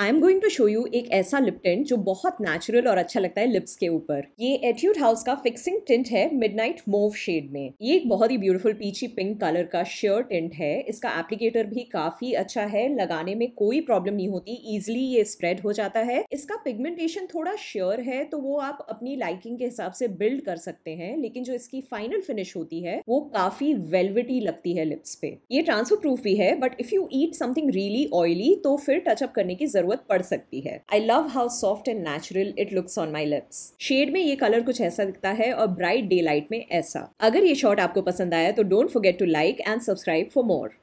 I am going to show you एक ऐसा lip tent जो बहुत नेचुरल और अच्छा लगता है लिप्स के ऊपर ये एट्यूड हाउस का फिक्सिंग टिंट है मिड नाइट मोव शेड में ये एक बहुत ही ब्यूटीफुल पीची पिंक कलर का श्योर टिंट है इसका एप्लीकेटर भी काफी अच्छा है लगाने में कोई प्रॉब्लम नहीं होती इजिली ये स्प्रेड हो जाता है इसका पिगमेंटेशन थोड़ा श्योर है तो वो आप अपनी लाइकिंग के हिसाब से बिल्ड कर सकते हैं लेकिन जो इसकी फाइनल फिनिश होती है वो काफी वेलविटी लगती है लिप्स पे ये ट्रांसफर प्रूफ भी है but if you eat something really oily तो फिर टचअप करने की जरूरत जरूरत पड़ सकती है I love how soft and natural it looks on my lips shade में ये कलर कुछ ऐसा दिखता है और ब्राइट डे लाइट में ऐसा अगर ये शॉर्ट आपको पसंद आया तो don't forget to like and subscribe for more